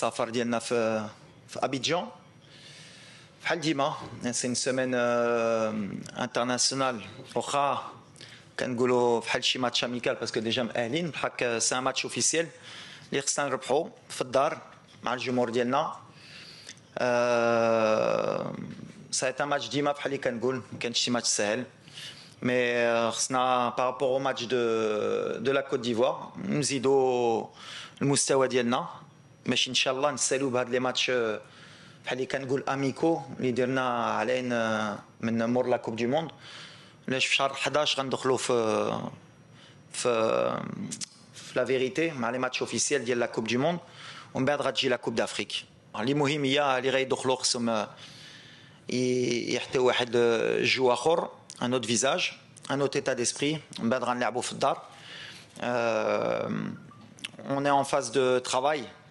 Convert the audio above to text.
Safar faire Diennaf Abidjan. Faldi Ma, c'est une semaine euh, internationale. Faldi Ma, c'est un match amical, parce que déjà, Elin, c'est un match officiel. L'Irksandre Pro, Foddar, Mardienna. Ça va être un match Dimaf, Faldi Kangul, Kenchi Match Sahel. Mais c'est euh, par rapport au match de la Côte d'Ivoire, Mzido, le Moussawa Dienna. Mais inch'Allah, nous saluons les matchs amicaux qui nous ont dit la Coupe du Monde. la vérité, les matchs officiels de la Coupe du Monde, On la Coupe d'Afrique. Ce qui est important, un autre visage, un autre état d'esprit. On On est en phase de travail.